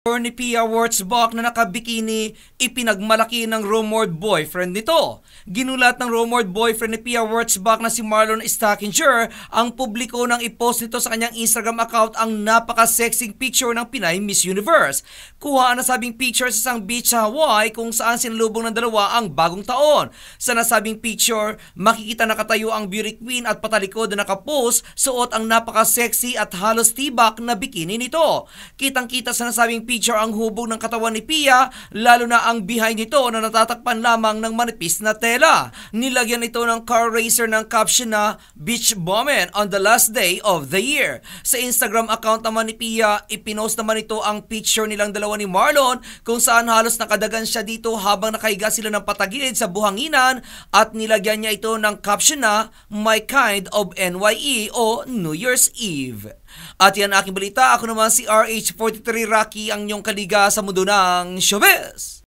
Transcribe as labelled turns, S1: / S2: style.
S1: Attorney Pia Wurtzbach na nakabikini, ipinagmalaki ng rumored boyfriend nito. Ginulat ng rumored boyfriend ni Pia Wurtzbach na si Marlon Stackinger ang publiko ng ipost nito sa kanyang Instagram account ang napaka-sexing picture ng Pinay Miss Universe. Kuha na sabing picture sa isang beach sa Hawaii kung saan sinalubong ng dalawa ang bagong taon. Sa nasabing picture, makikita nakatayo ang beauty queen at patalikod na nakapost, suot ang napaka-sexy at halos tibak na bikini nito. Kitang-kita sa nasabing picture ang hubog ng katawan ni Pia, lalo na ang behind nito na natatakpan lamang ng manipis na tela. Nilagyan ito ng car racer ng caption na Beach Bombing on the last day of the year. Sa Instagram account naman ni Pia, ipinost naman ito ang picture nilang dalawa ni Marlon kung saan halos nakadagan siya dito habang nakahiga sila ng patagilid sa buhanginan at nilagyan niya ito ng caption na My Kind of NYE o New Year's Eve. At yan aking balita. Ako naman si RH43 Rocky, ang inyong kaliga sa mundo ng showbiz.